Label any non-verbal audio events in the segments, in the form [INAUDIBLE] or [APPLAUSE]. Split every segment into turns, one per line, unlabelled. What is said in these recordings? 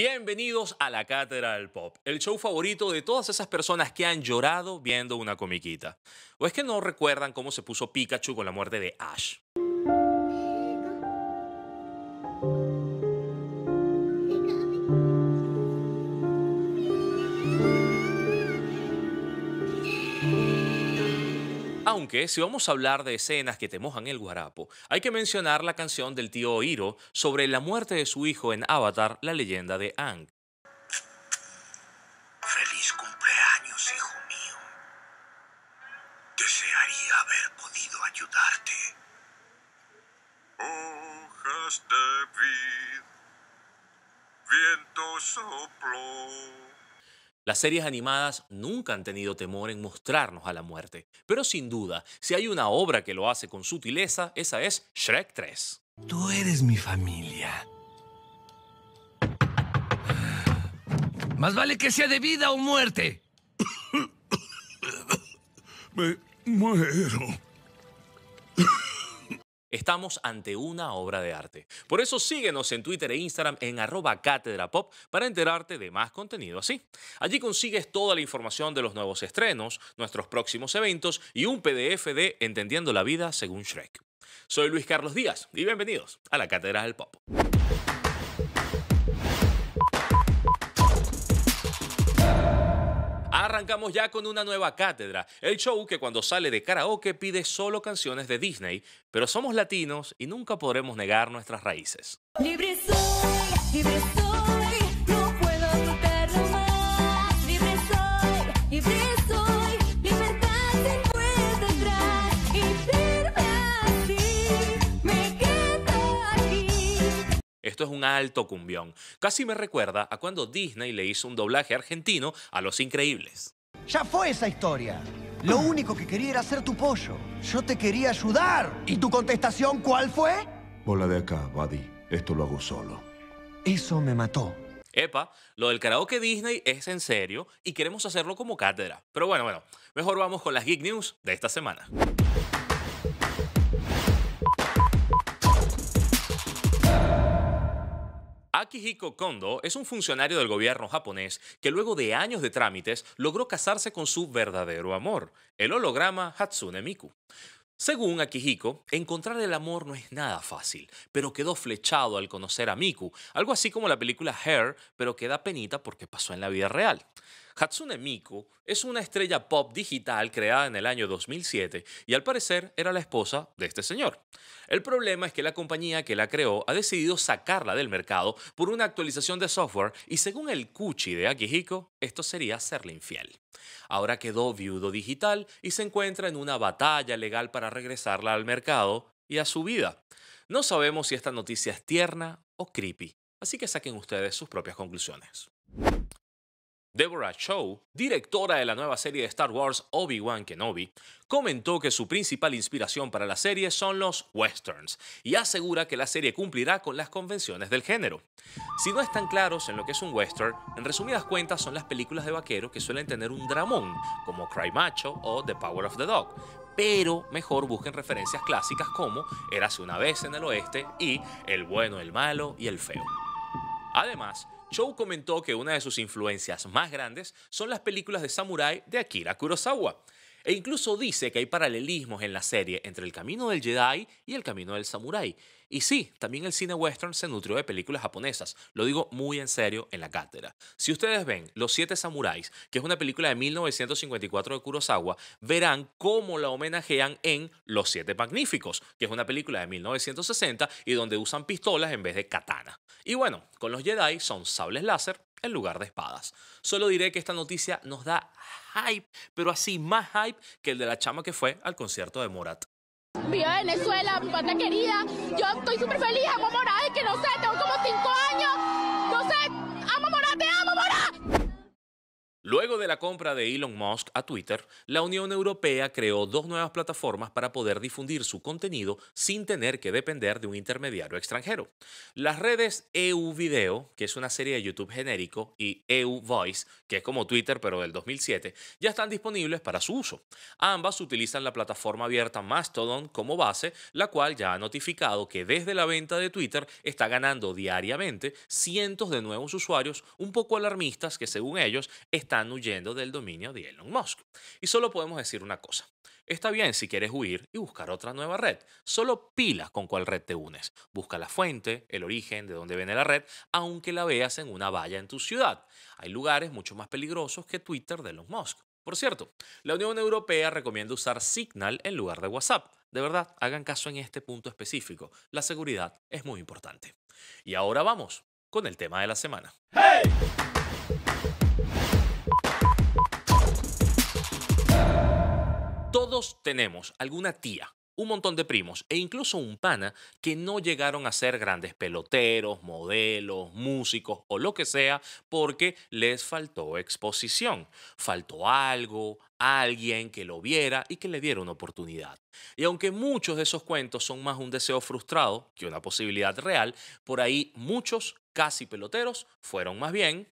Bienvenidos a la Cátedra del Pop, el show favorito de todas esas personas que han llorado viendo una comiquita. O es que no recuerdan cómo se puso Pikachu con la muerte de Ash. Aunque si vamos a hablar de escenas que te mojan el guarapo, hay que mencionar la canción del tío Hiro sobre la muerte de su hijo en Avatar, la leyenda de Ang. Feliz cumpleaños, hijo mío. Desearía haber podido ayudarte. Hojas de vid, viento sopló. Las series animadas nunca han tenido temor en mostrarnos a la muerte, pero sin duda, si hay una obra que lo hace con sutileza, esa es Shrek 3. Tú eres mi familia. Más vale que sea de vida o muerte. [COUGHS] Me muero. Estamos ante una obra de arte. Por eso síguenos en Twitter e Instagram en arroba cátedra pop para enterarte de más contenido así. Allí consigues toda la información de los nuevos estrenos, nuestros próximos eventos y un PDF de Entendiendo la Vida según Shrek. Soy Luis Carlos Díaz y bienvenidos a la Cátedra del Pop. arrancamos ya con una nueva cátedra, el show que cuando sale de karaoke pide solo canciones de Disney, pero somos latinos y nunca podremos negar nuestras raíces. un alto cumbión. Casi me recuerda a cuando Disney le hizo un doblaje argentino a Los Increíbles. Ya fue esa historia. Lo único que quería era ser tu pollo. Yo te quería ayudar. ¿Y tu contestación cuál fue? Bola de acá, Buddy. Esto lo hago solo. Eso me mató. Epa, lo del karaoke Disney es en serio y queremos hacerlo como cátedra. Pero bueno, bueno, mejor vamos con las Geek News de esta semana. Akihiko Kondo es un funcionario del gobierno japonés que luego de años de trámites logró casarse con su verdadero amor, el holograma Hatsune Miku. Según Akihiko, encontrar el amor no es nada fácil, pero quedó flechado al conocer a Miku, algo así como la película Hair, pero queda penita porque pasó en la vida real. Hatsune Miku es una estrella pop digital creada en el año 2007 y al parecer era la esposa de este señor. El problema es que la compañía que la creó ha decidido sacarla del mercado por una actualización de software y según el cuchi de Akihiko, esto sería serle infiel. Ahora quedó viudo digital y se encuentra en una batalla legal para regresarla al mercado y a su vida. No sabemos si esta noticia es tierna o creepy, así que saquen ustedes sus propias conclusiones. Deborah Chow, directora de la nueva serie de Star Wars Obi-Wan Kenobi, comentó que su principal inspiración para la serie son los westerns y asegura que la serie cumplirá con las convenciones del género. Si no están claros en lo que es un western, en resumidas cuentas son las películas de vaquero que suelen tener un dramón, como Cry Macho o The Power of the Dog, pero mejor busquen referencias clásicas como Érase una vez en el oeste y El bueno, el malo y el feo. Además, Chou comentó que una de sus influencias más grandes son las películas de samurái de Akira Kurosawa. E incluso dice que hay paralelismos en la serie entre el camino del Jedi y el camino del samurái. Y sí, también el cine western se nutrió de películas japonesas, lo digo muy en serio en la cátedra. Si ustedes ven Los Siete Samuráis, que es una película de 1954 de Kurosawa, verán cómo la homenajean en Los Siete Magníficos, que es una película de 1960 y donde usan pistolas en vez de katana. Y bueno, con los Jedi son sables láser, en lugar de espadas. Solo diré que esta noticia nos da hype, pero así más hype que el de la chama que fue al concierto de Morat. Viva Venezuela, mi patria querida. Yo estoy súper feliz, amo Morat, que no sé, tengo como cinco años Luego de la compra de Elon Musk a Twitter, la Unión Europea creó dos nuevas plataformas para poder difundir su contenido sin tener que depender de un intermediario extranjero. Las redes EU Video, que es una serie de YouTube genérico, y EU Voice, que es como Twitter pero del 2007, ya están disponibles para su uso. Ambas utilizan la plataforma abierta Mastodon como base, la cual ya ha notificado que desde la venta de Twitter está ganando diariamente cientos de nuevos usuarios un poco alarmistas que según ellos están huyendo del dominio de Elon Musk. Y solo podemos decir una cosa. Está bien si quieres huir y buscar otra nueva red. Solo pila con cuál red te unes. Busca la fuente, el origen, de dónde viene la red, aunque la veas en una valla en tu ciudad. Hay lugares mucho más peligrosos que Twitter de Elon Musk. Por cierto, la Unión Europea recomienda usar Signal en lugar de WhatsApp. De verdad, hagan caso en este punto específico. La seguridad es muy importante. Y ahora vamos con el tema de la semana. ¡Hey! tenemos alguna tía, un montón de primos e incluso un pana que no llegaron a ser grandes peloteros, modelos, músicos o lo que sea porque les faltó exposición. Faltó algo, alguien que lo viera y que le diera una oportunidad. Y aunque muchos de esos cuentos son más un deseo frustrado que una posibilidad real, por ahí muchos casi peloteros fueron más bien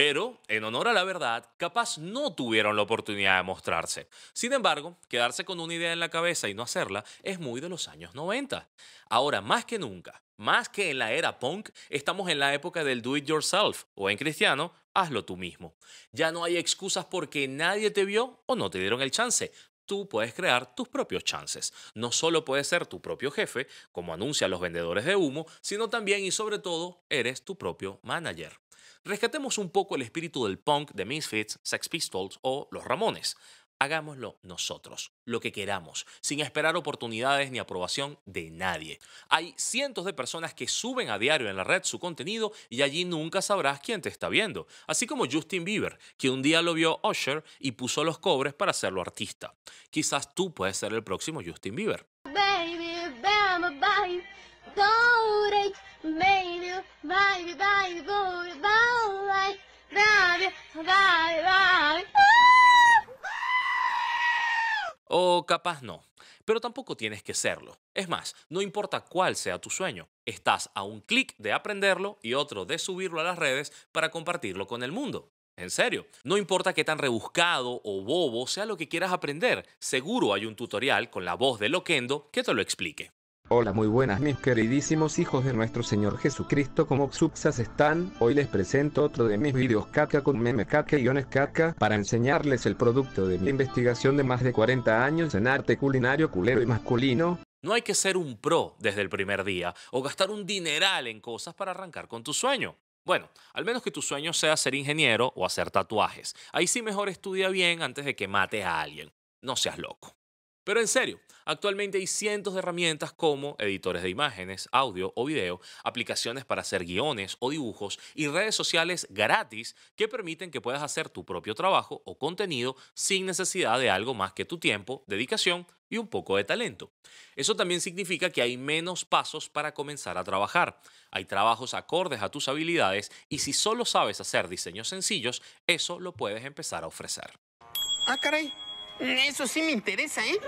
pero, en honor a la verdad, capaz no tuvieron la oportunidad de mostrarse. Sin embargo, quedarse con una idea en la cabeza y no hacerla es muy de los años 90. Ahora, más que nunca, más que en la era punk, estamos en la época del do it yourself, o en cristiano, hazlo tú mismo. Ya no hay excusas porque nadie te vio o no te dieron el chance tú puedes crear tus propios chances. No solo puedes ser tu propio jefe, como anuncian los vendedores de humo, sino también y sobre todo eres tu propio manager. Rescatemos un poco el espíritu del punk de Misfits, Sex Pistols o Los Ramones. Hagámoslo nosotros, lo que queramos, sin esperar oportunidades ni aprobación de nadie. Hay cientos de personas que suben a diario en la red su contenido y allí nunca sabrás quién te está viendo, así como Justin Bieber, que un día lo vio Usher y puso los cobres para hacerlo artista. Quizás tú puedes ser el próximo Justin Bieber. Ah. O capaz no, pero tampoco tienes que serlo. Es más, no importa cuál sea tu sueño, estás a un clic de aprenderlo y otro de subirlo a las redes para compartirlo con el mundo. En serio, no importa qué tan rebuscado o bobo sea lo que quieras aprender, seguro hay un tutorial con la voz de Loquendo que te lo explique. Hola muy buenas mis queridísimos hijos de nuestro Señor Jesucristo como subsas están, hoy les presento otro de mis vídeos caca con meme caca y caca para enseñarles el producto de mi investigación de más de 40 años en arte culinario culero y masculino. No hay que ser un pro desde el primer día o gastar un dineral en cosas para arrancar con tu sueño. Bueno, al menos que tu sueño sea ser ingeniero o hacer tatuajes. Ahí sí mejor estudia bien antes de que mates a alguien. No seas loco. Pero en serio, actualmente hay cientos de herramientas como editores de imágenes, audio o video, aplicaciones para hacer guiones o dibujos y redes sociales gratis que permiten que puedas hacer tu propio trabajo o contenido sin necesidad de algo más que tu tiempo, dedicación y un poco de talento. Eso también significa que hay menos pasos para comenzar a trabajar. Hay trabajos acordes a tus habilidades y si solo sabes hacer diseños sencillos, eso lo puedes empezar a ofrecer. Ah, caray. Eso sí me interesa, ¿eh?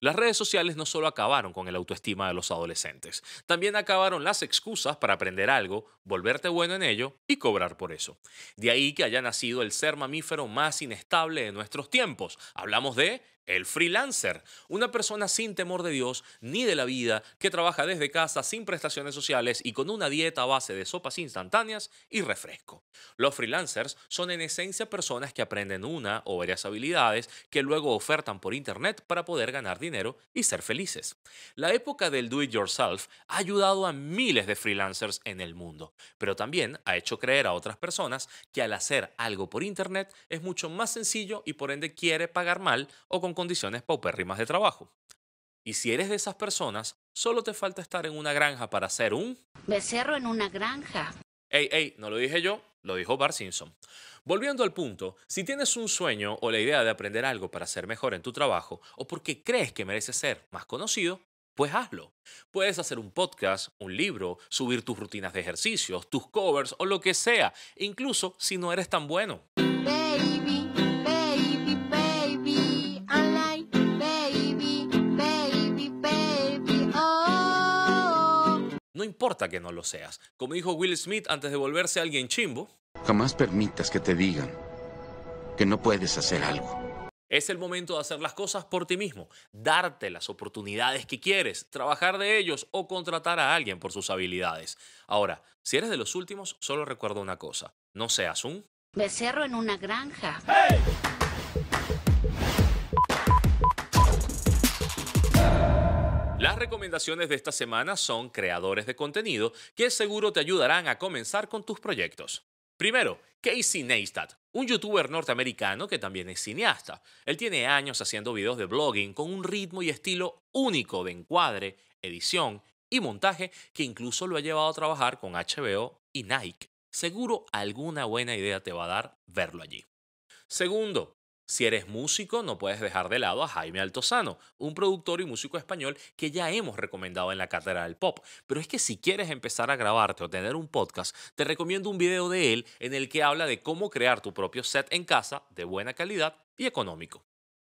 Las redes sociales no solo acabaron con el autoestima de los adolescentes, también acabaron las excusas para aprender algo, volverte bueno en ello y cobrar por eso. De ahí que haya nacido el ser mamífero más inestable de nuestros tiempos. Hablamos de el freelancer, una persona sin temor de Dios ni de la vida, que trabaja desde casa sin prestaciones sociales y con una dieta a base de sopas instantáneas y refresco. Los freelancers son en esencia personas que aprenden una o varias habilidades que luego ofertan por internet para poder ganar dinero y ser felices. La época del do it yourself ha ayudado a miles de freelancers en el mundo, pero también ha hecho creer a otras personas que al hacer algo por internet es mucho más sencillo y por ende quiere pagar mal o con condiciones paupérrimas de trabajo. Y si eres de esas personas, solo te falta estar en una granja para ser un... Becerro en una granja. Ey, ey, no lo dije yo, lo dijo Bar Simpson. Volviendo al punto, si tienes un sueño o la idea de aprender algo para ser mejor en tu trabajo o porque crees que mereces ser más conocido, pues hazlo. Puedes hacer un podcast, un libro, subir tus rutinas de ejercicios, tus covers o lo que sea, incluso si no eres tan bueno. importa que no lo seas. Como dijo Will Smith antes de volverse alguien chimbo. Jamás permitas que te digan que no puedes hacer algo. Es el momento de hacer las cosas por ti mismo, darte las oportunidades que quieres, trabajar de ellos o contratar a alguien por sus habilidades. Ahora, si eres de los últimos, solo recuerdo una cosa, no seas un becerro en una granja. recomendaciones de esta semana son creadores de contenido que seguro te ayudarán a comenzar con tus proyectos. Primero, Casey Neistat, un youtuber norteamericano que también es cineasta. Él tiene años haciendo videos de blogging con un ritmo y estilo único de encuadre, edición y montaje que incluso lo ha llevado a trabajar con HBO y Nike. Seguro alguna buena idea te va a dar verlo allí. Segundo, si eres músico, no puedes dejar de lado a Jaime Altozano, un productor y músico español que ya hemos recomendado en la cátedra del pop. Pero es que si quieres empezar a grabarte o tener un podcast, te recomiendo un video de él en el que habla de cómo crear tu propio set en casa de buena calidad y económico.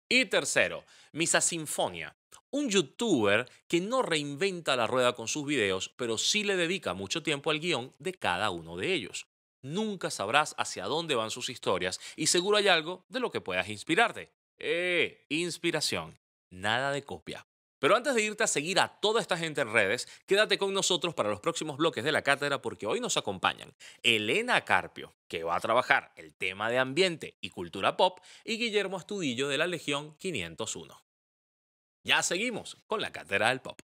Y tercero, Misa Sinfonia, un youtuber que no reinventa la rueda con sus videos, pero sí le dedica mucho tiempo al guión de cada uno de ellos nunca sabrás hacia dónde van sus historias y seguro hay algo de lo que puedas inspirarte. ¡Eh! Inspiración. Nada de copia. Pero antes de irte a seguir a toda esta gente en redes, quédate con nosotros para los próximos bloques de la cátedra porque hoy nos acompañan Elena Carpio, que va a trabajar el tema de ambiente y cultura pop, y Guillermo Astudillo de la Legión 501. Ya seguimos con la cátedra del pop.